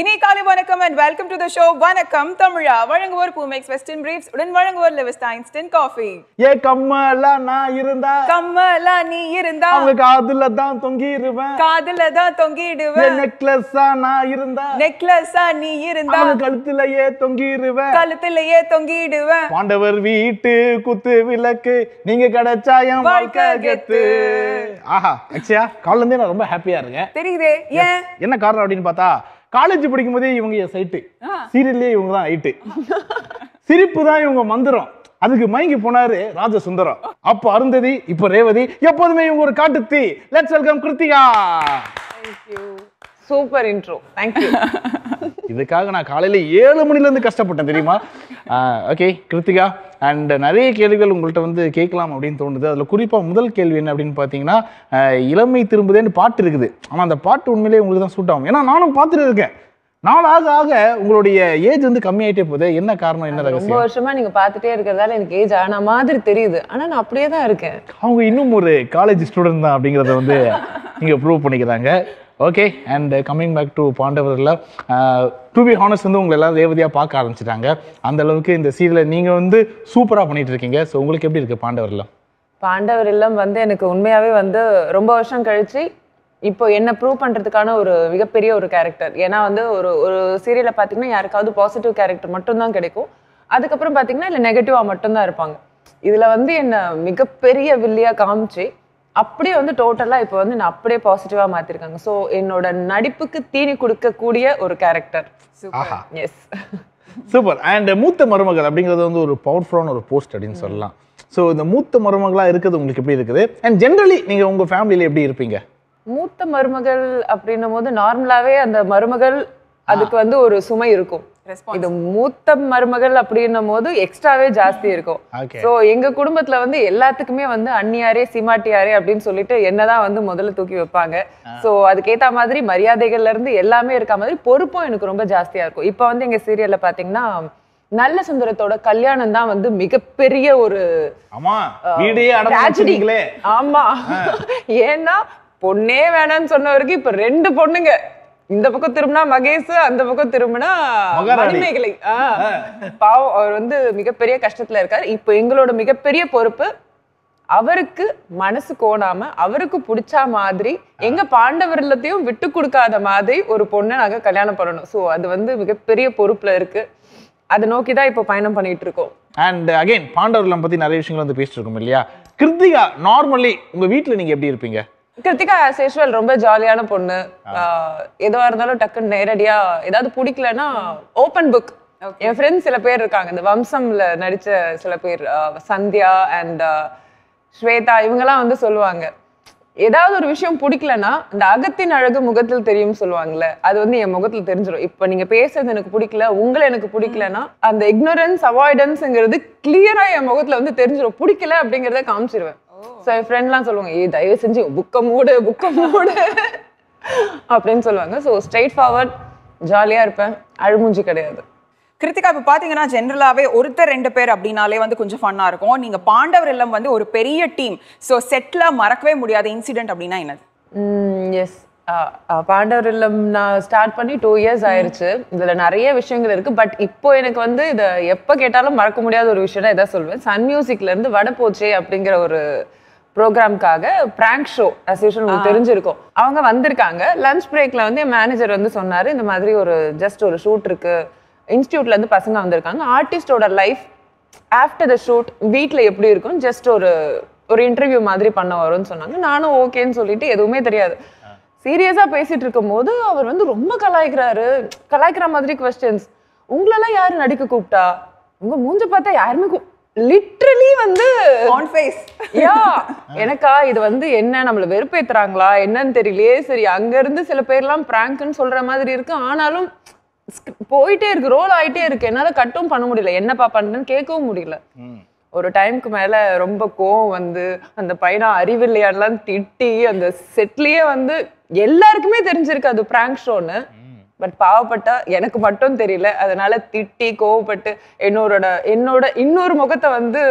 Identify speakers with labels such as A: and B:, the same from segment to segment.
A: இனி காலை வணக்கம் and welcome to the show வணக்கம் தமிழா வழங்குவோர் பூமேக்ஸ் வெஸ்டின் பிரீஃப்ஸ் உடன் வழங்குவோர் லெவிஸ்ட் ஐன்ஸ்டன் காஃபி
B: ஏ கம்மலா நான் இருந்தா கம்மலா நீ இருந்தா உங்க காதுல தான் தொங்கிடுவேன்
A: காதுல தான் தொங்கிடுவேன் நெக்லஸா நான் இருந்தா நெக்லஸா நீ இருந்தா அவங்க கழுத்துலயே
B: தொங்கிடுவேன் கழுத்துலயே தொங்கிடுவேன் பாண்டவர் வீட்டு குத்து விளக்கு நீங்க கிடைச்சா என் வாழ்க்கை கெத்து ஆஹா அச்சியா காலில இருந்தே நான் ரொம்ப ஹாப்பியா இருக்கேன் தெரியுதே ஏன் என்ன காரணம் அப்படின்னு பார்த்தா காலேஜ் படிக்கும்போதே இவங்க சைட்டு சீரியல்லே இவங்க தான் ஐட்டு சிரிப்பு தான் இவங்க மந்திரம் அதுக்கு மயங்கி போனாரு ராஜ சுந்தரம் அப்ப அருந்ததி இப்ப ரேவதி எப்போதுமே இவங்க ஒரு காட்டு தீ let's welcome Kiruthika
C: super intro thank you
B: இதுக்காக நான் காலையில ஏழு மணில இருந்து கஷ்டப்பட்டேன் தெரியுமா ஓகே கிருத்திகா அண்ட் நிறைய கேள்விகள் உங்கள்கிட்ட வந்து கேட்கலாம் அப்படின்னு தோணுது அதில் குறிப்பாக முதல் கேள்வி என்ன அப்படின்னு பார்த்தீங்கன்னா இளமை திரும்புதேன்னு பாட்டு இருக்குது ஆனால் அந்த பாட்டு உண்மையிலேயே உங்களுக்கு தான் சூட் ஆகும் ஏன்னா நானும் பார்த்துட்டு இருக்கேன் நாளாக ஆக உங்களுடைய ஏஜ் வந்து கம்மியாயிட்டே போகுது என்ன காரணம் என்ன ரொம்ப வருஷமா
C: நீங்க பாத்துட்டே இருக்கிறதால எனக்கு ஏஜ் ஆன மாதிரி தெரியுது ஆனா நான் அப்படியே தான் இருக்கேன்
B: அவங்க இன்னும் ஒரு காலேஜ் ஸ்டூடெண்ட் தான் அப்படிங்கறத வந்து நீங்க ப்ரூவ் பண்ணிக்கிறாங்க okay and coming back to பாண்டவரில் டு பி ஹானஸ்ட் வந்து உங்களை எல்லாம் ரேவதியாக பார்க்க ஆரம்பிச்சிட்டாங்க அந்த அளவுக்கு இந்த சீரியலை நீங்கள் வந்து சூப்பராக பண்ணிட்டு இருக்கீங்க ஸோ உங்களுக்கு எப்படி இருக்குது பாண்டவரில்
C: பாண்டவர் இல்லம் வந்து எனக்கு உண்மையாகவே வந்து ரொம்ப வருஷம் கழிச்சு இப்போ என்ன ப்ரூவ் பண்ணுறதுக்கான ஒரு மிகப்பெரிய ஒரு கேரக்டர் ஏன்னா வந்து ஒரு ஒரு சீரியலை பார்த்தீங்கன்னா யாருக்காவது பாசிட்டிவ் கேரக்டர் மட்டும்தான் கிடைக்கும் அதுக்கப்புறம் பார்த்தீங்கன்னா இல்லை நெகட்டிவாக மட்டும்தான் இருப்பாங்க இதில் வந்து என்னை மிகப்பெரிய வில்லியாக காமிச்சு அப்படியே வந்து டோட்டலாக இப்போ வந்து நான் அப்படியே பாசிட்டிவாக மாற்றிருக்காங்க ஸோ என்னோட நடிப்புக்கு தீனி கொடுக்கக்கூடிய ஒரு கேரக்டர் எஸ்
B: சூப்பர் அண்ட் மூத்த மருமகள் அப்படிங்கிறது வந்து ஒரு பவர்ஃபுல்லான ஒரு போஸ்ட் அப்படின்னு சொல்லலாம் ஸோ இந்த மூத்த மருமகளாக இருக்கிறது உங்களுக்கு எப்படி இருக்குது அண்ட் ஜென்ரலி நீங்கள் உங்கள் ஃபேமிலியில் எப்படி இருப்பீங்க
C: மூத்த மருமகள் அப்படின்னும் போது நார்மலாகவே அந்த மருமகள் அதுக்கு வந்து ஒரு சுமை இருக்கும் இது மூத்த மருமகள் அப்படின்னும் போது எக்ஸ்ட்ராவே ஜாஸ்தி இருக்கும் ஸோ எங்க குடும்பத்துல வந்து எல்லாத்துக்குமே வந்து அந்நியாரே சிமாட்டியாரே அப்படின்னு சொல்லிட்டு என்னதான் வந்து முதல்ல தூக்கி வைப்பாங்க ஸோ அதுக்கேத்த மாதிரி மரியாதைகள்ல இருந்து எல்லாமே இருக்க மாதிரி பொறுப்பும் எனக்கு ரொம்ப ஜாஸ்தியா இருக்கும் இப்ப வந்து எங்க சீரியல்ல பாத்தீங்கன்னா நல்ல சுந்தரத்தோட கல்யாணம் தான் வந்து மிகப்பெரிய ஒரு ஆமா ஏன்னா பொண்ணே வேணாம்னு சொன்னவருக்கு இப்ப ரெண்டு பொண்ணுங்க இந்த பக்கம் திரும்பினா மகேஷ் அந்த பக்கம் திரும்பினா மணிமேகலை பாவம் அவர் வந்து மிகப்பெரிய கஷ்டத்துல இருக்காரு இப்போ எங்களோட மிகப்பெரிய பொறுப்பு அவருக்கு மனசு கோணாம அவருக்கு பிடிச்ச மாதிரி எங்க பாண்டவர்லத்தையும் விட்டு கொடுக்காத மாதிரி ஒரு பொண்ணை நாங்க கல்யாணம் பண்ணணும் ஸோ அது வந்து மிகப்பெரிய பொறுப்புல இருக்கு அதை நோக்கி தான் இப்போ பயணம் பண்ணிட்டு இருக்கோம்
B: அண்ட் அகைன் பாண்டவர்லம் பத்தி நிறைய விஷயங்கள் வந்து பேசிட்டு இருக்கோம் இல்லையா கிருத்திகா நார்மலி உங்க வீட்டில் நீங்க எப்படி இருப்பீங்க
C: கிருத்திகா ஆஸ் யூஷுவல் ரொம்ப ஜாலியான பொண்ணு எதுவா இருந்தாலும் டக்குன்னு நேரடியா ஏதாவது பிடிக்கலன்னா ஓப்பன் புக் என் ஃப்ரெண்ட்ஸ் சில பேர் இருக்காங்க இந்த வம்சம்ல நடிச்ச சில பேர் சந்தியா அண்ட் ஸ்வேதா இவங்கெல்லாம் வந்து சொல்லுவாங்க ஏதாவது ஒரு விஷயம் பிடிக்கலன்னா இந்த அகத்தின் அழகு முகத்தில் தெரியும் சொல்லுவாங்கல்ல அது வந்து என் முகத்தில் தெரிஞ்சிடும் இப்போ நீங்க பேசுறது எனக்கு பிடிக்கல உங்களை எனக்கு பிடிக்கலன்னா அந்த இக்னோரன்ஸ் அவாய்டன்ஸ்ங்கிறது கிளியரா என் முகத்துல வந்து தெரிஞ்சிடும் பிடிக்கல அப்படிங்கறத காமிச்சிருவேன் ஸோ என் ஃப்ரெண்ட்லாம் சொல்லுவாங்க ஏ தயவு செஞ்சு புக்கை மூடு புக்கை மூடு அப்படின்னு சொல்லுவாங்க ஸோ ஸ்ட்ரெயிட் ஃபார்வர்ட் ஜாலியாக இருப்பேன் அழுமூஞ்சி கிடையாது
A: கிருத்திகா இப்போ பார்த்தீங்கன்னா ஜென்ரலாகவே ஒருத்தர் ரெண்டு பேர் அப்படின்னாலே வந்து கொஞ்சம் ஃபன்னாக இருக்கும் நீங்கள் பாண்டவர் எல்லாம் வந்து ஒரு பெரிய டீம் ஸோ செட்டில் மறக்கவே முடியாத இன்சிடென்ட் அப்படின்னா என்னது
C: எஸ் பாண்டவர் இல்லம் நான் ஸ்டார்ட் பண்ணி டூ இயர்ஸ் ஆயிருச்சு இதுல நிறைய விஷயங்கள் இருக்கு பட் இப்போ எனக்கு வந்து இதை எப்போ கேட்டாலும் மறக்க முடியாத ஒரு விஷயம் எதாவது சொல்வேன் சன் மியூசிக்ல இருந்து வடபோச்சே அப்படிங்கிற ஒரு ப்ரோக்ராம்க்காக பிராங்க் ஷோ அசோசியேஷன் உங்களுக்கு தெரிஞ்சிருக்கும் அவங்க வந்திருக்காங்க லஞ்ச் பிரேக்ல வந்து என் மேனேஜர் வந்து சொன்னாரு இந்த மாதிரி ஒரு ஜஸ்ட் ஒரு ஷூட் இருக்கு இன்ஸ்டியூட்ல இருந்து பசங்க வந்திருக்காங்க ஆர்டிஸ்டோட லைஃப் ஆஃப்டர் த ஷூட் வீட்டில் எப்படி இருக்கும் ஜஸ்ட் ஒரு ஒரு இன்டர்வியூ மாதிரி பண்ண வரும்னு சொன்னாங்க நானும் ஓகேன்னு சொல்லிட்டு எதுவுமே தெரியாது சீரியஸாக பேசிட்டு இருக்கும்போது அவர் வந்து ரொம்ப கலாய்க்கிறாரு கலாய்க்கிற மாதிரி கொஸ்டின்ஸ் உங்களெல்லாம் யாரு நடிக்க கூப்பிட்டா உங்க மூஞ்ச பார்த்தா யாருமே லிட்ரலி வந்து ஆன் ஃபேஸ் யா எனக்கா இது வந்து என்ன நம்மள வெறுப்பேத்துறாங்களா என்னன்னு தெரியலையே சரி அங்க இருந்து சில பேர்லாம் பிராங்க்னு சொல்ற மாதிரி இருக்கு ஆனாலும் போயிட்டே இருக்கு ரோல் ஆயிட்டே இருக்கு என்னால கட்டும் பண்ண முடியல என்னப்பா பண்றேன்னு கேட்கவும் முடியல ஒரு டைமுக்கு மேல ரொம்ப கோவம் வந்து அந்த பையனா அறிவில்லையாடலாம் திட்டி அந்த செட்லயே வந்து எல்லாருக்குமே தெரிஞ்சிருக்கு அது பிராங்க் ஷோன்னு பட் பாவப்பட்டா எனக்கு மட்டும் தெரியல அதனால திட்டி கோவப்பட்டு என்னோட என்னோட இன்னொரு முகத்தை வந்து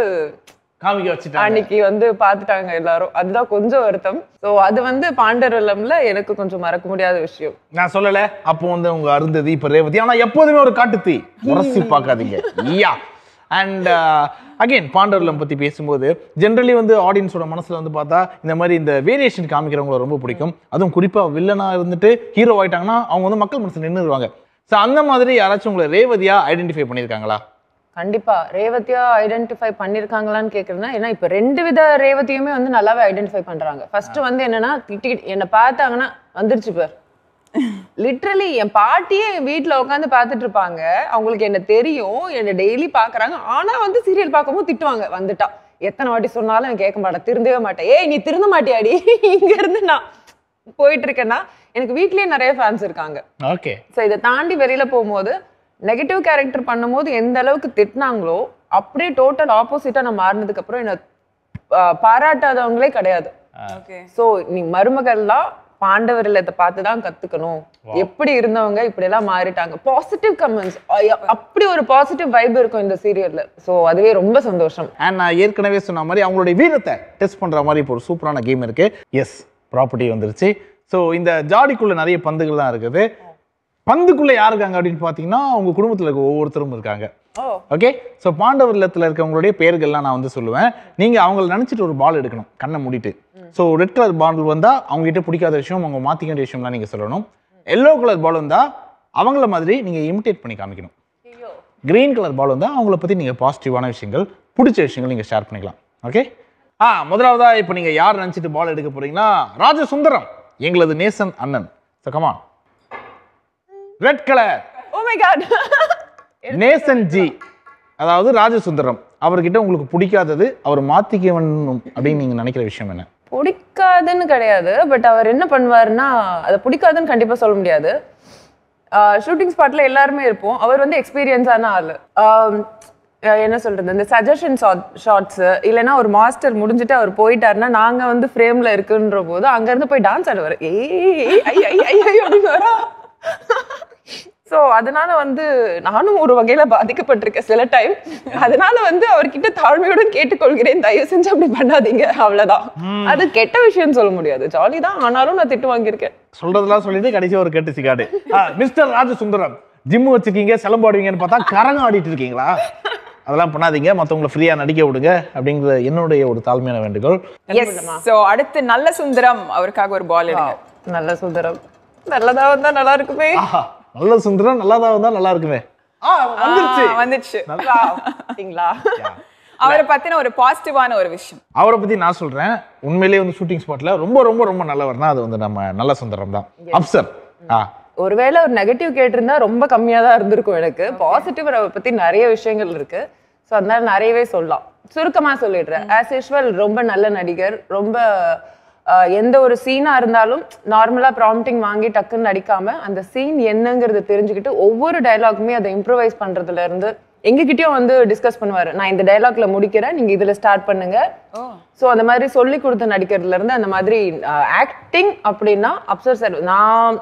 C: அன்னைக்கு வந்து பாத்துட்டாங்க எல்லாரும் அதுதான் கொஞ்சம் வருத்தம் சோ அது வந்து பாண்டரலம்ல எனக்கு கொஞ்சம் மறக்க முடியாத விஷயம்
B: நான் சொல்லல அப்போ வந்து உங்க அருந்ததி இப்ப ரேவதி ஆனா எப்போதுமே ஒரு காட்டுத்தி உரசி பாக்காதீங்க ஐயா அண்ட் அகெயின் uh, பாண்டவர்லம் பற்றி பேசும்போது ஜென்ரலி வந்து ஆடியன்ஸோட மனசில் வந்து பார்த்தா இந்த மாதிரி இந்த வேரியேஷன் காமிக்கிறவங்கள ரொம்ப பிடிக்கும் அதுவும் குறிப்பாக வில்லனாக இருந்துட்டு ஹீரோ ஆகிட்டாங்கன்னா அவங்க வந்து மக்கள் மனசில் நின்றுடுவாங்க ஸோ அந்த மாதிரி யாராச்சும் உங்களை ரேவதியாக ஐடென்டிஃபை பண்ணியிருக்காங்களா
C: கண்டிப்பாக ரேவதியா ஐடென்டிஃபை பண்ணியிருக்காங்களான்னு கேட்குறேன்னா ஏன்னா இப்போ ரெண்டு வித ரேவதியுமே வந்து நல்லாவே ஐடென்டிஃபை பண்ணுறாங்க ஃபர்ஸ்ட் வந்து என்னன்னா திட்டிக்கிட்டு என்னை பார்த்தாங்கன்னா வந்துருச்சு பேர் லிட்ரலி என் பாட்டியே என் வீட்டில் உட்காந்து பார்த்துட்டு இருப்பாங்க அவங்களுக்கு என்ன தெரியும் என்னை டெய்லி பார்க்குறாங்க ஆனால் வந்து சீரியல் பார்க்கும்போது திட்டுவாங்க வந்துட்டா எத்தனை வாட்டி சொன்னாலும் கேட்க மாட்டேன் திருந்தவே மாட்டேன் ஏய் நீ திருந்த மாட்டியாடி இங்கேருந்து நான் போயிட்டு இருக்கேன்னா எனக்கு வீட்லயே நிறைய ஃபேன்ஸ் இருக்காங்க ஓகே ஸோ இதை தாண்டி வெளியில போகும்போது நெகட்டிவ் கேரக்டர் பண்ணும்போது எந்த அளவுக்கு திட்டினாங்களோ அப்படியே டோட்டல் ஆப்போசிட்டா நான் மாறினதுக்கு அப்புறம் என்ன பாராட்டாதவங்களே கிடையாது ஸோ நீ மருமகள்லாம் பாண்டவர்கள் இதை பார்த்து தான் கத்துக்கணும் எப்படி இருந்தவங்க இப்படி எல்லாம் மாறிட்டாங்க பாசிட்டிவ் கமெண்ட்ஸ் அப்படி ஒரு பாசிட்டிவ் வைப் இருக்கும் இந்த சீரியல்ல ஸோ அதுவே
B: ரொம்ப சந்தோஷம் அண்ட் நான் ஏற்கனவே சொன்ன மாதிரி அவங்களுடைய வீரத்தை டெஸ்ட் பண்ற மாதிரி இப்போ ஒரு சூப்பரான கேம் இருக்கு எஸ் ப்ராப்பர்ட்டி வந்துருச்சு ஸோ இந்த ஜாடிக்குள்ள நிறைய பந்துகள்லாம் இருக்குது பந்துக்குள்ள யார் இருக்காங்க அப்படின்னு பார்த்தீங்கன்னா அவங்க குடும்பத்தில் இருக்க ஒவ்வொருத்தரும் இருக்காங்க ஓகே ஸோ பாண்டவர் இல்லத்தில் இருக்கவங்களுடைய பெயர்கள்லாம் நான் வந்து சொல்லுவேன் நீங்கள் அவங்கள நினச்சிட்டு ஒரு பால் எடுக்கணும் கண்ணை மூடிட்டு ஸோ ரெட் கலர் பால் வந்தால் அவங்ககிட்ட பிடிக்காத விஷயம் அவங்க மாற்றிக்க வேண்டிய விஷயம்லாம் நீங்கள் சொல்லணும் எல்லோ கலர் பால் வந்தால் அவங்கள மாதிரி நீங்கள் இமிடேட் பண்ணி காமிக்கணும் க்ரீன் கலர் பால் வந்தால் அவங்கள பற்றி நீங்கள் பாசிட்டிவான விஷயங்கள் பிடிச்ச விஷயங்கள் நீங்கள் ஷேர் பண்ணிக்கலாம் ஓகே ஆ முதலாவதாக இப்போ நீங்கள் யார் நினச்சிட்டு பால் எடுக்க போகிறீங்கன்னா ராஜசுந்தரம் எங்களது நேசன் அண்ணன் ஸோ கமா ரெட் கலர் நேசன் ஜி அதாவது ராஜசுந்தரம் அவர்கிட்ட உங்களுக்கு பிடிக்காதது அவர் வேணும் அப்படின்னு நீங்கள் நினைக்கிற விஷயம் என்ன
C: பிடிக்காதுன்னு கிடையாது பட் அவர் என்ன பண்ணுவார்னா அதை பிடிக்காதுன்னு கண்டிப்பாக சொல்ல முடியாது ஷூட்டிங் ஸ்பாட்டில் எல்லாருமே இருப்போம் அவர் வந்து எக்ஸ்பீரியன்ஸான ஆள் என்ன சொல்கிறது இந்த சஜஷன் ஷார்ட்ஸு இல்லைனா ஒரு மாஸ்டர் முடிஞ்சுட்டு அவர் போயிட்டாருன்னா நாங்கள் வந்து ஃப்ரேமில் இருக்குன்ற போது அங்கேருந்து போய் டான்ஸ் ஆடுவார் ஏய் ஐ ஐ ஐ அதனால வந்து நானும் ஒரு வகையில பாதிக்கப்பட்டிருக்கேன் சில டைம் அதனால வந்து அவர்கிட்ட தாழ்மையோட கேட்டுக்கொள்கிறேன் தயவு செஞ்சு அப்படி
B: பண்ணாதீங்க அவ்வளவுதான் அது கெட்ட விஷயம் சொல்ல முடியாது ஜாலி தான் ஆனாலும் நான் திட்டு வாங்கியிருக்கேன் சொல்றதெல்லாம் சொல்லிட்டு கடைசி ஒரு கேட்டு சிக்காடு மிஸ்டர் ராஜசுந்தரம் ஜிம் வச்சிருக்கீங்க சிலம்பாடுவீங்கன்னு பார்த்தா கரங்க ஆடிட்டு இருக்கீங்களா அதெல்லாம் பண்ணாதீங்க மத்தவங்களை ஃப்ரீயா நடிக்க விடுங்க அப்படிங்கிறது என்னுடைய ஒரு தாழ்மையான வேண்டுகோள்
A: சோ அடுத்து நல்ல சுந்தரம் அவருக்காக ஒரு பால் நல்ல சுந்தரம் நல்லதா வந்தா நல்லா இருக்குமே
B: நல்ல சுந்தரம் நல்லாதான் தான் வந்தா நல்லா இருக்குமே
A: வந்துருச்சு வந்துச்சு பாத்தீங்களா அவரை பத்தின ஒரு பாசிட்டிவான ஒரு விஷயம்
B: அவரை பத்தி நான் சொல்றேன் உண்மையிலேயே வந்து ஷூட்டிங் ஸ்பாட்ல ரொம்ப ரொம்ப ரொம்ப நல்லவர்னா அது வந்து நம்ம நல்ல சுந்தரம் தான் அப்சர்
C: ஒருவேளை ஒரு நெகட்டிவ் கேட்டிருந்தா ரொம்ப கம்மியா தான் இருந்திருக்கும் எனக்கு பாசிட்டிவ் அவரை பத்தி நிறைய விஷயங்கள் இருக்கு ஸோ அதனால நிறையவே சொல்லலாம் சுருக்கமா சொல்லிடுறேன் ஆஸ் யூஸ்வல் ரொம்ப நல்ல நடிகர் ரொம்ப எந்த ஒரு சீனாக இருந்தாலும் நார்மலாக ப்ராம்ப்டிங் வாங்கி டக்குன்னு நடிக்காம அந்த சீன் என்னங்கிறத தெரிஞ்சுக்கிட்டு ஒவ்வொரு டைலாக்குமே அதை இம்ப்ரூவைஸ் பண்ணுறதுலேருந்து எங்ககிட்டயும் வந்து டிஸ்கஸ் பண்ணுவார் நான் இந்த டைலாக்ல முடிக்கிறேன் நீங்கள் இதில் ஸ்டார்ட் பண்ணுங்க ஸோ அந்த மாதிரி சொல்லி கொடுத்து இருந்து அந்த மாதிரி ஆக்டிங் அப்படின்னா அப்சர் சார் நான்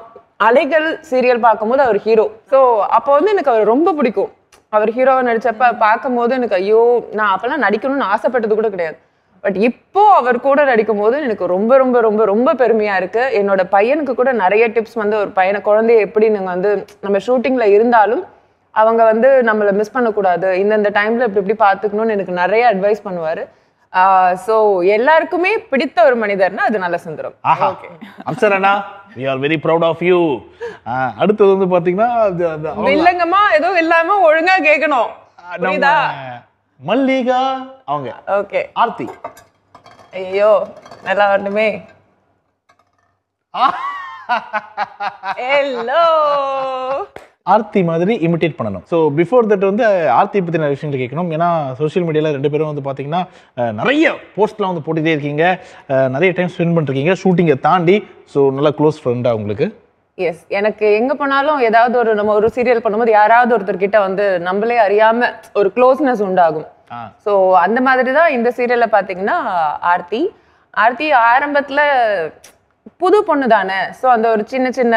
C: அலைகள் சீரியல் பார்க்கும்போது அவர் ஹீரோ ஸோ அப்போ வந்து எனக்கு அவர் ரொம்ப பிடிக்கும் அவர் ஹீரோவை நடிச்சப்ப பார்க்கும்போது எனக்கு ஐயோ நான் அப்பெல்லாம் நடிக்கணும்னு ஆசைப்பட்டது கூட கிடையாது பட் இப்போ அவர் கூட நடிக்கும் போது எனக்கு ரொம்ப ரொம்ப ரொம்ப ரொம்ப பெருமையா இருக்கு என்னோட பையனுக்கு கூட நிறைய டிப்ஸ் வந்து ஒரு பையனை குழந்தைய எப்படி நீங்க வந்து நம்ம ஷூட்டிங்ல இருந்தாலும் அவங்க வந்து நம்மளை மிஸ் பண்ணக்கூடாது இந்தந்த டைம்ல இப்படி இப்படி பார்த்துக்கணும்னு எனக்கு நிறைய அட்வைஸ் பண்ணுவாரு ஸோ எல்லாருக்குமே பிடித்த ஒரு மனிதர்னா அது நல்ல சுந்தரம்
B: அப்சரண்ணா we are very proud of you அடுத்தது வந்து பாத்தீங்கன்னா
C: இல்லங்கம்மா எதுவும் இல்லாம ஒழுங்கா கேட்கணும்
B: மல்லிகா அவங்க ஓகே ஆர்த்தி
C: ஐயோ நல்லா வரணுமே ஹலோ
B: ஆர்த்தி மாதிரி இமிட்டேட் பண்ணணும் ஸோ பிஃபோர் தட் வந்து ஆர்த்தி பற்றின நிறைய விஷயங்கள் கேட்கணும் ஏன்னா சோஷியல் மீடியாவில் ரெண்டு பேரும் வந்து பார்த்தீங்கன்னா நிறைய போஸ்ட்லாம் வந்து போட்டுகிட்டே இருக்கீங்க நிறைய டைம் ஸ்பெண்ட் பண்ணிருக்கீங்க ஷூட்டிங்கை தாண்டி ஸோ நல்லா க்ளோஸ் ஃப்ரெண்டாக உங்களுக்கு
C: எஸ் எனக்கு எங்க போனாலும் ஏதாவது ஒரு நம்ம ஒரு சீரியல் பண்ணும்போது யாராவது ஒருத்தர் கிட்ட வந்து நம்மளே அறியாம ஒரு க்ளோஸ்னஸ் உண்டாகும் ஸோ அந்த மாதிரி தான் இந்த சீரியல்ல பாத்தீங்கன்னா ஆர்த்தி ஆர்த்தி ஆரம்பத்துல புது பொண்ணு தானே ஸோ அந்த ஒரு சின்ன சின்ன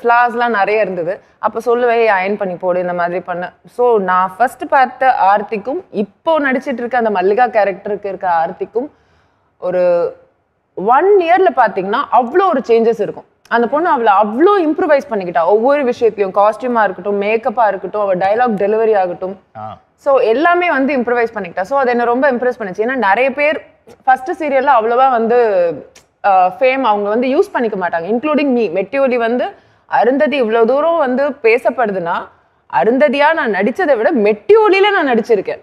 C: ஃப்ளாஸ்லாம் நிறைய இருந்தது அப்போ சொல்லுவே அயன் பண்ணி போடு இந்த மாதிரி பண்ண ஸோ நான் ஃபர்ஸ்ட் பார்த்த ஆர்த்திக்கும் இப்போ நடிச்சிட்டு இருக்க அந்த மல்லிகா கேரக்டருக்கு இருக்க ஆர்த்திக்கும் ஒரு ஒன் இயர்ல பார்த்தீங்கன்னா அவ்வளோ ஒரு சேஞ்சஸ் இருக்கும் அந்த பொண்ணு அவளை அவ்வளோ இம்ப்ரூவைஸ் பண்ணிக்கிட்டா ஒவ்வொரு விஷயத்திலையும் காஸ்டியூமா இருக்கட்டும் மேக்கப்பா இருக்கட்டும் அவள் டைலாக் டெலிவரி ஆகட்டும் ஸோ எல்லாமே வந்து இம்ப்ரூவைஸ் பண்ணிக்கிட்டா ஸோ அதை என்ன ரொம்ப இம்ப்ரெஸ் பண்ணிச்சு ஏன்னா நிறைய பேர் ஃபர்ஸ்ட் சீரியல்ல அவ்வளோவா வந்து ஃபேம் அவங்க வந்து யூஸ் பண்ணிக்க மாட்டாங்க இன்க்ளூடிங் மீ மெட்டியோலி வந்து அருந்ததி இவ்வளோ தூரம் வந்து பேசப்படுதுன்னா அருந்ததியாக நான் நடித்ததை விட மெட்டியோலியில் நான் நடிச்சிருக்கேன்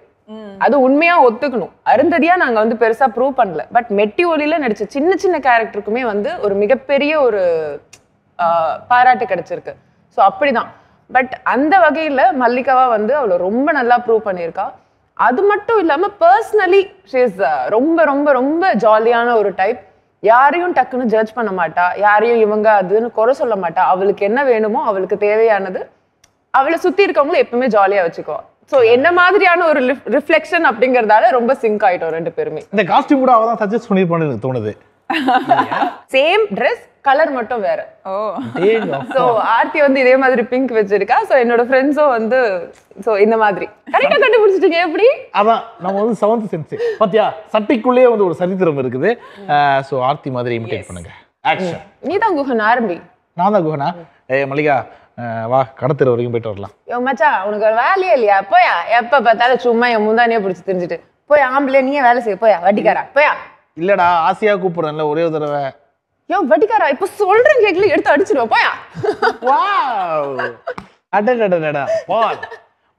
C: அது உண்மையா ஒத்துக்கணும் அருந்ததியா நாங்க வந்து பெருசா ப்ரூவ் பண்ணல பட் மெட்டி ஒலியில நடிச்ச சின்ன சின்ன கேரக்டருக்குமே வந்து ஒரு மிகப்பெரிய ஒரு பாராட்டு கிடைச்சிருக்கு ஸோ அப்படிதான் பட் அந்த வகையில மல்லிகாவா வந்து அவளை ரொம்ப நல்லா ப்ரூவ் பண்ணியிருக்கா அது மட்டும் இல்லாம பர்சனலி ஷீஸ் ரொம்ப ரொம்ப ரொம்ப ஜாலியான ஒரு டைப் யாரையும் டக்குன்னு ஜட்ஜ் பண்ண மாட்டா யாரையும் இவங்க அதுன்னு குறை சொல்ல மாட்டா அவளுக்கு என்ன வேணுமோ அவளுக்கு தேவையானது அவளை சுத்தி இருக்கவங்களும் எப்பவுமே ஜாலியா வச்சுக்குவா ஸோ என்ன மாதிரியான ஒரு ரிஃப்ளெக்ஷன் அப்படிங்கறதால ரொம்ப சிங்க் ஆயிட்டோம் ரெண்டு பேருமே
B: இந்த காஸ்டியூம் கூட அவதான் சஜஸ்ட் பண்ணிருப்பான்னு எனக்கு தோணுது
C: சேம் ட்ரெஸ் கலர் மட்டும் வேற ஓ சோ ஆர்த்தி வந்து இதே மாதிரி பிங்க் வச்சிருக்கா சோ என்னோட ஃப்ரெண்ட்ஸும் வந்து சோ இந்த மாதிரி கரெக்ட்டா கண்டுபிடிச்சிட்டீங்க எப்படி
B: அதான் நம்ம வந்து செவன்த் சென்ஸ் பாத்தியா சட்டைக்குள்ளேயே வந்து ஒரு சரித்திரம் இருக்குது சோ ஆர்த்தி மாதிரி இமிடேட் பண்ணுங்க ஆக்ஷன்
C: நீ தான் குஹன் ஆரம்பி
B: நான் தான் குஹனா ஏ மல்லிகா வா கடத்தெரு வரைக்கும் போயிட்டு வரலாம்
C: யோ மச்சா உனக்கு ஒரு வேலையே இல்லையா போயா எப்ப பார்த்தாலும் சும்மா என் முந்தானியே பிடிச்சி தெரிஞ்சுட்டு போய் ஆம்பளை நீயே வேலை செய்ய போயா வட்டிக்காரா போயா
B: இல்லடா ஆசையா கூப்பிடுறேன்ல ஒரே ஒரு தடவை
C: யோ வட்டிக்காரா இப்ப சொல்றேன் கேட்கல எடுத்து அடிச்சிருவோம் போயா
B: அடடடடா பார்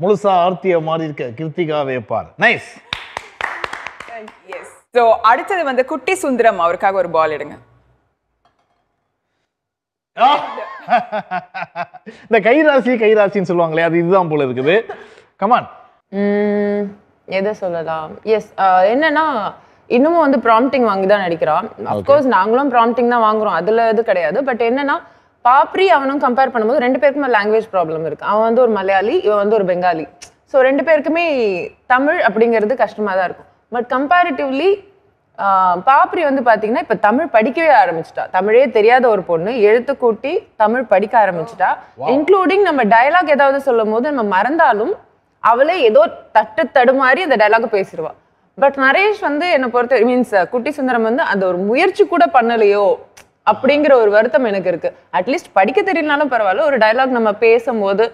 B: முழுசா ஆர்த்திய மாதிரி இருக்க கிருத்திகாவே பார் நைஸ்
A: ஸோ அடுத்தது வந்து குட்டி சுந்தரம் அவருக்காக ஒரு பால் எடுங்க
B: இந்த கைராசி கைராசின்னு சொல்லுவாங்களே அது இதுதான் போல இருக்குது கமான்
C: எதை சொல்லலாம் எஸ் என்னன்னா இன்னமும் வந்து ப்ராம்ப்டிங் வாங்கி தான் நடிக்கிறான் அஃப்கோர்ஸ் நாங்களும் ப்ராம்ப்டிங் தான் வாங்குறோம் அதுல இது கிடையாது பட் என்னன்னா பாப்ரி அவனும் கம்பேர் பண்ணும்போது ரெண்டு பேருக்குமே லாங்குவேஜ் ப்ராப்ளம் இருக்கு அவன் வந்து ஒரு மலையாளி இவன் வந்து ஒரு பெங்காலி ஸோ ரெண்டு பேருக்குமே தமிழ் அப்படிங்கிறது கஷ்டமாக தான் இருக்கும் பட் கம்பேரிட்டிவ்லி பாப்ரி வந்து பாத்தீங்கன்னா இப்ப தமிழ் படிக்கவே ஆரம்பிச்சிட்டா தமிழே தெரியாத ஒரு பொண்ணு எழுத்து கூட்டி தமிழ் படிக்க ஆரம்பிச்சிட்டா இன்க்ளூடிங் நம்ம டைலாக் ஏதாவது சொல்லும் போது நம்ம மறந்தாலும் அவளே ஏதோ தட்டு தடுமாறி அந்த டைலாக் பேசிடுவா பட் நரேஷ் வந்து என்னை பொறுத்த மீன்ஸ் குட்டி சுந்தரம் வந்து அந்த ஒரு முயற்சி கூட பண்ணலையோ அப்படிங்கிற ஒரு வருத்தம் எனக்கு இருக்கு அட்லீஸ்ட் படிக்க தெரியலனாலும் பரவாயில்ல ஒரு டைலாக் நம்ம பேசும்போது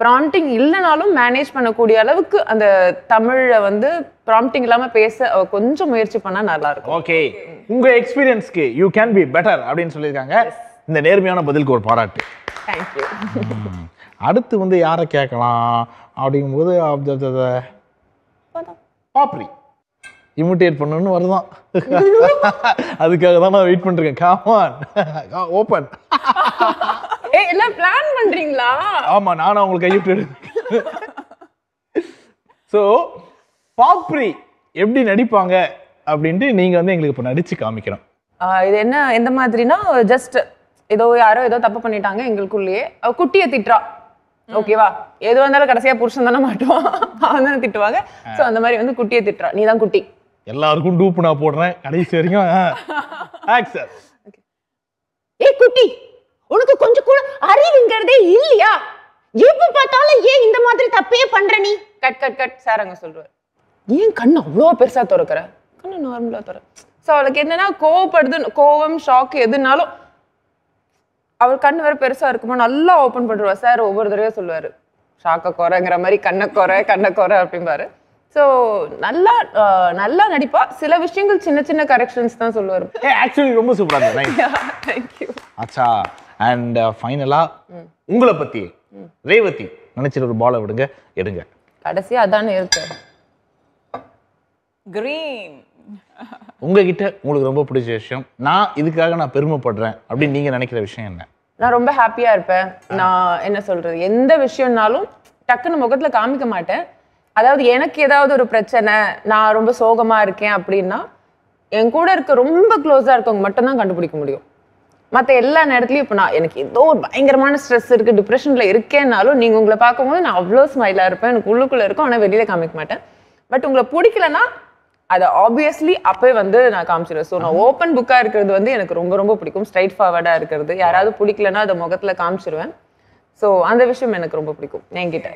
C: ப்ராம்டிங் இல்லைனாலும் மேனேஜ் பண்ணக்கூடிய அளவுக்கு அந்த தமிழை வந்து ப்ராம்டிங் இல்லாம பேச கொஞ்சம் முயற்சி பண்ணா நல்லா
B: இருக்கும் ஓகே உங்க எக்ஸ்பீரியன்ஸ்க்கு யூ கேன் பி பெட்டர் அப்படின்னு சொல்லியிருக்காங்க இந்த நேர்மையான பதிலுக்கு ஒரு பாராட்டு அடுத்து வந்து யாரை கேட்கலாம் அப்படிங்கும்போது பாப்ரி இமிட்டேட் பண்ணுன்னு வருதான் அதுக்காக தான் நான் வெயிட் பண்ணிருக்கேன் காமான் ஓப்பன்
C: என்ன பிளான் பண்றீங்களா
B: ஆமா நானும் அவங்களுக்கு கையிட்டு சோ பாப்ரி எப்படி நடிப்பாங்க அப்படின்ட்டு நீங்க வந்து எங்களுக்கு இப்போ நடிச்சு காமிக்கிறோம்
C: இது என்ன எந்த மாதிரினா ஜஸ்ட் ஏதோ யாரோ ஏதோ தப்பு பண்ணிட்டாங்க எங்களுக்குள்ளேயே குட்டியை திட்டுறா ஓகேவா எது வந்தாலும் கடைசியா புருஷன் தானே மாட்டோம் அவன் தானே திட்டுவாங்க ஸோ அந்த மாதிரி வந்து குட்டியை திட்டுறா நீ தான் குட்டி
B: எல்லாருக்கும் டூப்பு நான் போடுறேன் கடைசி வரைக்கும்
C: ஏ குட்டி உனக்கு கொஞ்சம் கூட அறிவுங்கிறதே இல்லையா எப்ப பார்த்தாலும் ஏன் இந்த மாதிரி தப்பே பண்ற நீ கட் கட் கட் சார் அங்க சொல்றாரு ஏன் கண்ணு அவ்வளோ பெருசா திறக்கிற கண்ணு நார்மலா திற ஸோ அவளுக்கு என்னன்னா கோவப்படுது கோவம் ஷாக் எதுனாலும் அவள் கண்ணு வேற பெருசா இருக்குமோ நல்லா ஓப்பன் பண்ணிருவா சார் ஒவ்வொரு தடவையும் சொல்லுவாரு ஷாக்க குறைங்கிற மாதிரி கண்ணை குறை கண்ணை குறை அப்படிம்பாரு ஸோ நல்லா நல்லா நடிப்பா சில விஷயங்கள் சின்ன சின்ன கரெக்ஷன்ஸ் தான் சொல்லுவார்
B: ஆக்சுவலி ரொம்ப சூப்பராக தேங்க்யூ அச்சா அண்ட் ஃபைனலாக uh, உங்களை பற்றி ரேவதி நினச்சிட்டு ஒரு பாலை விடுங்க எடுங்க
C: கடைசி அதானே இருக்கு கிரீன்
B: உங்ககிட்ட உங்களுக்கு ரொம்ப பிடிச்ச விஷயம் நான் இதுக்காக நான் பெருமைப்படுறேன் அப்படின்னு நீங்கள் நினைக்கிற விஷயம் என்ன
C: நான் ரொம்ப ஹாப்பியாக இருப்பேன் நான் என்ன சொல்கிறது எந்த விஷயம்னாலும் டக்குன்னு முகத்தில் காமிக்க மாட்டேன் அதாவது எனக்கு ஏதாவது ஒரு பிரச்சனை நான் ரொம்ப சோகமாக இருக்கேன் அப்படின்னா என் கூட இருக்க ரொம்ப க்ளோஸாக இருக்கவங்க மட்டும்தான் கண்டுபிடிக்க முடியும் மற்ற எல்லா நேரத்துலையும் இப்போ நான் எனக்கு ஏதோ ஒரு பயங்கரமான ஸ்ட்ரெஸ் இருக்குது டிப்ரெஷனில் இருக்கேன்னாலும் நீங்கள் உங்களை பார்க்கும்போது நான் அவ்வளோ ஸ்மைலாக இருப்பேன் எனக்கு உள்ளுக்குள்ளே இருக்கும் ஆனால் வெளியில் காமிக்க மாட்டேன் பட் உங்களை பிடிக்கலன்னா அதை ஆப்வியஸ்லி அப்போ வந்து நான் காமிச்சிடுவேன் ஸோ நான் ஓப்பன் புக்காக இருக்கிறது வந்து எனக்கு ரொம்ப ரொம்ப பிடிக்கும் ஸ்ட்ரைட் ஃபார்வர்டாக இருக்கிறது யாராவது பிடிக்கலன்னா அதை முகத்தில் காமிச்சிருவேன் ஸோ அந்த விஷயம் எனக்கு ரொம்ப பிடிக்கும் என்கிட்ட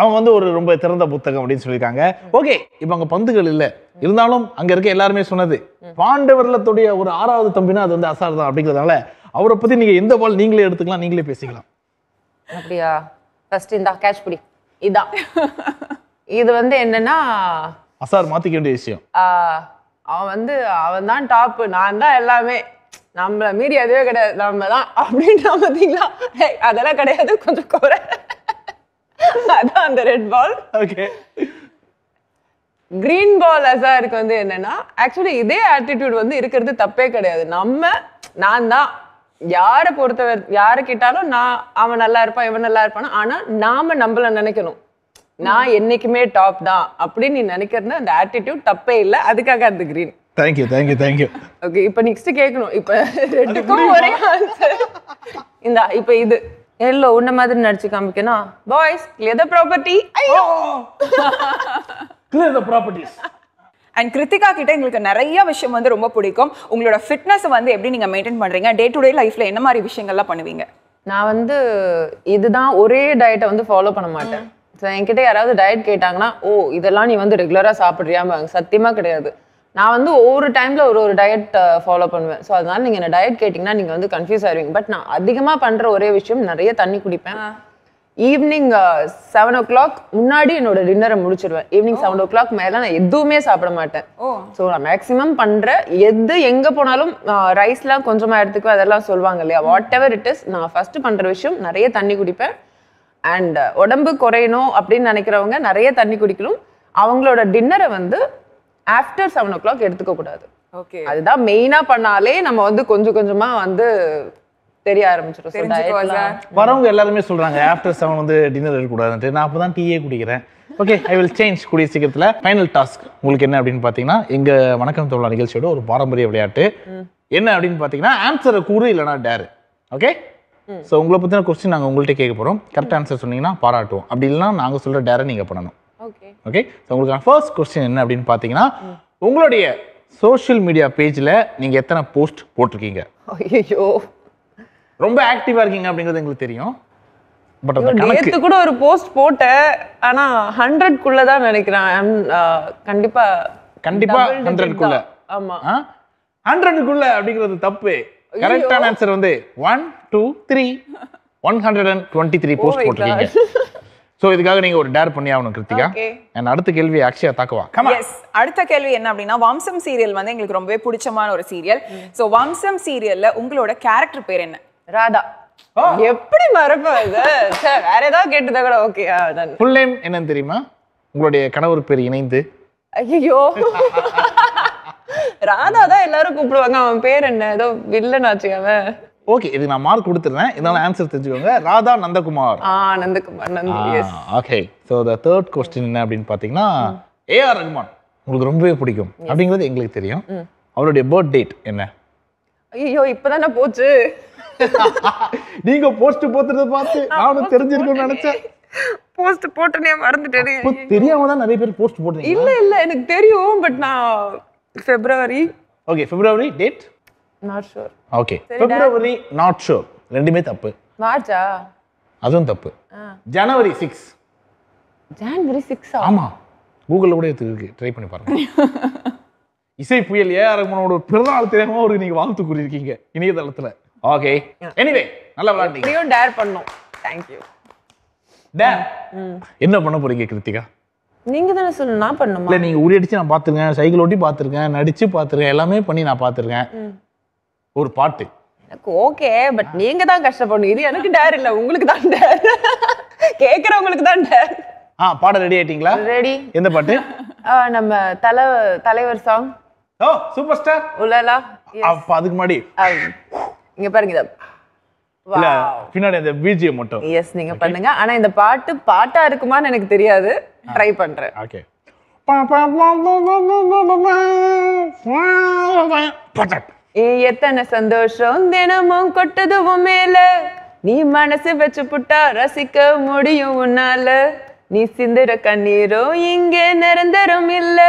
B: அவன் வந்து ஒரு ரொம்ப திறந்த புத்தகம் அப்படின்னு சொல்லியிருக்காங்க ஓகே இப்போ அங்கே பந்துகள் இல்லை இருந்தாலும் அங்கே இருக்க எல்லாருமே சொன்னது பாண்டவர்களத்துடைய ஒரு ஆறாவது தம்பினா அது வந்து அசார்தான் அப்படிங்கிறதுனால அவரை பற்றி நீங்கள் எந்த பால் நீங்களே எடுத்துக்கலாம் நீங்களே பேசிக்கலாம்
C: அப்படியா ஃபர்ஸ்ட் இந்த கேட்ச் புடி இதான் இது வந்து என்னன்னா
B: அசார் மாற்றிக்க வேண்டிய விஷயம்
C: அவன் வந்து அவன் தான் டாப்பு நான் தான் எல்லாமே நம்மள மீறி அதுவே கிடையாது நம்ம தான் அப்படின்னா பார்த்தீங்களா அதெல்லாம் கிடையாது கொஞ்சம் குறை அதான் அந்த red ball okay green ball அசாருக்கு வந்து என்னன்னா ஆக்சுவலி இதே ஆட்டிடியூட் வந்து இருக்கிறது தப்பே கிடையாது நம்ம நான் தான் யாரை பொறுத்த யாரை கேட்டாலும் நான் அவன் நல்லா இருப்பான் இவன் நல்லா இருப்பான் ஆனா நாம நம்மளை நினைக்கணும் நான் என்னைக்குமே டாப் தான் அப்படின்னு நீ நினைக்கிறது அந்த ஆட்டிடியூட் தப்பே இல்லை அதுக்காக அந்த green
B: thank you thank you thank you
C: okay இப்போ நெக்ஸ்ட் கேட்கணும் இப்போ ரெண்டுக்கும் ஒரே ஆன்சர் இந்த இப்போ இது எல்லோ உன்ன மாதிரி நடிச்சு காமிக்கணும் பாய்ஸ் கிளியர் த ப்ராப்பர்ட்டி ஐயோ clear the properties and Kiruthika கிட்ட எங்களுக்கு நிறைய விஷயம் வந்து
A: ரொம்ப பிடிக்கும் உங்களோட ஃபிட்னஸை வந்து எப்படி நீங்கள் மெயின்டைன் பண்ணுறீங்க டே டு டே லைஃப்ல என்ன மாதிரி விஷயங்கள்லாம் பண்ணுவீங்க
C: நான் வந்து இதுதான் ஒரே டயட்டை வந்து ஃபாலோ பண்ண மாட்டேன் ஸோ என்கிட்ட யாராவது டயட் கேட்டாங்கன்னா ஓ இதெல்லாம் நீ வந்து ரெகுலராக சாப்பிட்றியாம்பாங்க சத்தியமாக கிடையாது நான் வந்து ஒவ்வொரு டைமில் ஒரு ஒரு டயட் ஃபாலோ பண்ணுவேன் ஸோ அதனால நீங்கள் என்ன டயட் கேட்டிங்கன்னா நீங்கள் வந்து கன்ஃபியூஸ் ஆயிருவீங்க பட் நான் அதிகமாக பண்ணுற ஒரே விஷயம் நிறைய தண்ணி குடிப்பேன் ஈவினிங் செவன் ஓ கிளாக் முன்னாடி என்னோட டின்னரை முடிச்சிருவேன் ஈவினிங் செவன் ஓ கிளாக் மேலே நான் எதுவுமே சாப்பிட மாட்டேன் ஸோ நான் மேக்ஸிமம் பண்ற எது எங்க போனாலும் ரைஸ்லாம் கொஞ்சமா எடுத்துக்குவேன் அதெல்லாம் சொல்லுவாங்க இல்லையா வாட் எவர் இட் இஸ் நான் ஃபர்ஸ்ட் பண்ற விஷயம் நிறைய தண்ணி குடிப்பேன் அண்ட் uh, உடம்பு குறையணும் அப்படின்னு நினைக்கிறவங்க நிறைய தண்ணி குடிக்கணும் அவங்களோட டின்னரை வந்து ஆஃப்டர் செவன் ஓ கிளாக் எடுத்துக்க கூடாது ஓகே அதுதான் மெயினா பண்ணாலே நம்ம வந்து கொஞ்சம் கொஞ்சமா வந்து தெரிய ஆரம்பிச்சிடும்
B: வரவங்க எல்லாருமே சொல்றாங்க ஆஃப்டர் செவன் வந்து டின்னர் இருக்கக்கூடாதுன்ட்டு நான் அப்போ தான் டீயே குடிக்கிறேன் ஓகே ஐ வில் சேஞ்ச் கூடிய சீக்கிரத்தில் ஃபைனல் டாஸ்க் உங்களுக்கு என்ன அப்படின்னு பார்த்தீங்கன்னா எங்கள் வணக்கம் தோழா நிகழ்ச்சியோட ஒரு பாரம்பரிய விளையாட்டு என்ன அப்படின்னு பார்த்தீங்கன்னா ஆன்சரை கூறு இல்லைனா டேரு ஓகே ஸோ உங்களை பற்றின கொஸ்டின் நாங்கள் உங்கள்கிட்ட கேட்க போகிறோம் கரெக்ட் ஆன்சர் சொன்னீங்கன்னா பாராட்டுவோம் அப்படி இல்லைனா நாங்கள் சொல்கிற டேரை நீங்கள் பண்ணணும் ஓகே ஸோ உங்களுக்கு ஃபர்ஸ்ட் கொஸ்டின் என்ன அப்படின்னு பார்த்தீங்கன்னா உங்களுடைய சோஷியல் மீடியா பேஜில் நீங்கள் எத்தனை போஸ்ட் போட்டிருக்கீங்க ஐயோ ரொம்ப ஆக்டிவா இருக்கீங்க அப்படிங்கிறது எங்களுக்கு தெரியும் பட் அந்த கணக்கு
C: கூட ஒரு போஸ்ட் போட்டேன் ஆனால்
B: ஹண்ட்ரட்குள்ளே
C: தான் நினைக்கிறேன் கண்டிப்பாக கண்டிப்பாக ஹண்ட்ரட்குள்ளே ஆமாம்
B: ஹண்ட்ரட்குள்ளே அப்படிங்கிறது தப்பு கரெக்டான ஆன்சர் வந்து one two three one hundred and twenty three post போட்டிருக்கீங்க சோ இதுக்காக நீங்க ஒரு டேர் பண்ணி ஆகணும் கிருத்திகா என் அடுத்த கேள்வி அக்ஷயா தாக்குவா
A: எஸ் அடுத்த கேள்வி என்ன அப்படின்னா வம்சம் சீரியல் வந்து எங்களுக்கு ரொம்பவே பிடிச்சமான ஒரு சீரியல் சோ வம்சம் சீரியல்ல உங்களோட கேரக்டர் பேர் என்ன ராதா
B: எப்படி மறப்பது
C: சார் வேற ஏதாவது கேட்டதா கூட ஓகே ஃபுல்
B: நேம் என்னன்னு தெரியுமா உங்களுடைய கணவர் பேர் இணைந்து
C: ஐயோ ராதா தான் எல்லாரும் கூப்பிடுவாங்க அவன் பேர் என்ன ஏதோ வில்லன் ஆச்சு அவன் ஓகே
B: இது நான் மார்க் கொடுத்துறேன் இதனால ஆன்சர் தெரிஞ்சுக்கோங்க ராதா நந்தகுமார் ஆ Nandakumar Nandi okay so the third question என்ன அப்படின்னு பார்த்தீங்கன்னா ஏஆர் ரஹ்மான் உங்களுக்கு ரொம்பவே பிடிக்கும் அப்படிங்கிறது எங்களுக்கு தெரியும் அவருடைய பர்த் டேட் என்ன ஐயோ இப்போதானே போச்சு நீங்க
C: போஸ்ட் போத்துறத பார்த்து நானும் தெரிஞ்சிருக்கும்னு நினைச்சேன் போஸ்ட் போட்டனே மறந்துட்டேன்
B: தெரியாம தான் நிறைய பேர் போஸ்ட் போடுறீங்க இல்ல
C: இல்ல எனக்கு தெரியும் பட் நான்
B: February okay February date not sure okay February not sure ரெண்டுமே தப்பு மார்ச்சா அதுவும் தப்பு ஜனவரி சிக்ஸ்
C: ஜனவரி சிக்ஸ்
B: ஆமா கூகுள்ல கூட இருக்கு ட்ரை பண்ணி பாருங்க இசை புயல் ஏஆர் ரகுமனோட பிறந்தநாள் தெரியாம ஒரு நீங்க வாழ்த்து கூறியிருக்கீங்க இணையதளத்துல ஓகே எனிவே நல்லா விளையாடுங்க
C: டேர் பண்ணோம் தேங்க் யூ
B: டேர் என்ன பண்ண போறீங்க கிருத்திகா
C: நீங்க தானே சொல்லணும் நான் பண்ணுமா இல்ல
B: நீங்க உரி அடிச்சு நான் பாத்துருக்கேன் சைக்கிள் ஓட்டி பாத்துருக்கேன் நடிச்சு பாத்துருக்கேன் எல்லாமே பண்ணி நான் பாத்துருக்கேன் ஒரு பாட்டு
C: எனக்கு ஓகே பட் நீங்க தான் கஷ்டப்படணும் இது எனக்கு டேர் இல்ல உங்களுக்கு தான் டேர் கேக்குறவங்களுக்கு தான் டேர்
B: ஆ பாட ரெடி ஆயிட்டீங்களா ரெடி எந்த பாட்டு
C: நம்ம தலை தலைவர் சாங் ஓ சூப்பர் ஸ்டார் உலலா
B: அப்ப அதுக்கு முன்னாடி இங்க பாருங்க இதை பின்னாடி அந்த பிஜிஎம் மட்டும் எஸ் நீங்க பண்ணுங்க
C: ஆனா இந்த பாட்டு பாட்டா இருக்குமான்னு எனக்கு தெரியாது ட்ரை பண்றேன் ஓகே எத்தனை சந்தோஷம் தினமும் கொட்டதுவும் மேல நீ மனசு வச்சு புட்டா ரசிக்க முடியும் உன்னால நீ சிந்துற கண்ணீரோ இங்க நிரந்தரம் இல்ல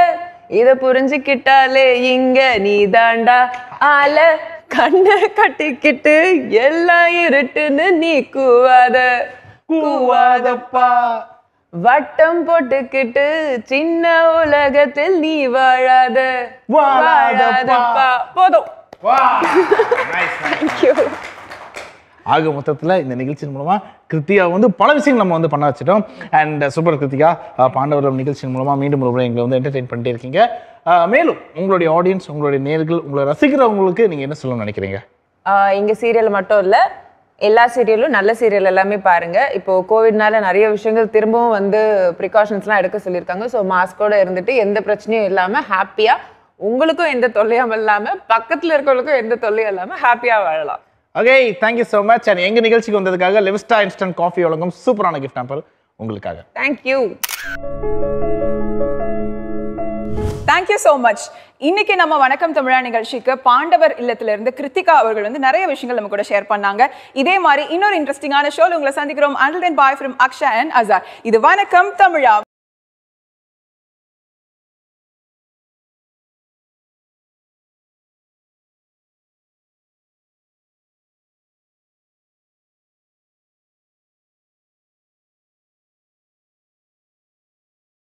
C: இத புரிஞ்சுக்கிட்டாலே இங்க நீ தாண்டா ஆல கண்ணை கட்டிக்கிட்டு எல்லாம் இருட்டுன்னு நீ கூவாத கூவாதப்பா வட்டம் போட்டுக்கிட்டு சின்ன உலகத்தில் நீ வாழாத வாழாதப்பா போதும்
B: ஆக மொத்தத்தில் இந்த நிகழ்ச்சியின் மூலமாக கிருத்தியா வந்து பல விஷயங்கள் நம்ம வந்து பண்ண வச்சிட்டோம் அண்ட் சூப்பர் கிருத்திகா பாண்டவரம் நிகழ்ச்சியின் மூலமாக மீண்டும் ஒரு முறை எங்களை வந்து என்டர்டெயின் பண்ணிட்டே இருக்கீங்க மேலும் உங்களுடைய ஆடியன்ஸ் உங்களுடைய நேர்கள் உங்களை ரசிக்கிறவங்களுக்கு நீங்கள் என்ன சொல்லணும்னு நினைக்கிறீங்க
C: இங்க சீரியல் மட்டும் இல்லை எல்லா சீரியலும் நல்ல சீரியல் எல்லாமே பாருங்க இப்போ கோவிட்னால நிறைய விஷயங்கள் திரும்பவும் வந்து ப்ரிகாஷன்ஸ்லாம் எடுக்க சொல்லியிருக்காங்க ஸோ மாஸ்கோட இருந்துட்டு எந்த பிரச்சனையும் இல்லாமல் ஹாப்பியாக உங்களுக்கும் எந்த தொல்லையும் இல்லாமல் பக்கத்தில் இருக்கவங்களுக்கும் எந்த தொல்லையும் இல்லாமல் ஹாப்பியாக வாழலாம்
B: okay thank you so much and எங்கள் நிகழ்ச்சிக்கு வந்ததுக்காக லெவிஸ்டா இன்ஸ்டன்ட் காஃபி வழங்கும் சூப்பரான கிஃப்ட் நம்பர் உங்களுக்காக
C: தேங்க்யூ
A: தேங்க்யூ ஸோ மச் இன்னைக்கு நம்ம வணக்கம் தமிழா நிகழ்ச்சிக்கு பாண்டவர் இல்லத்திலிருந்து கிருத்திகா அவர்கள் வந்து நிறைய விஷயங்கள் நம்ம கூட ஷேர் பண்ணாங்க இதே மாதிரி இன்னொரு இன்ட்ரெஸ்டிங்கான ஷோல உங்களை சந்திக்கிறோம் until then bye from Aksha and Azhar இது வணக்கம் தமிழா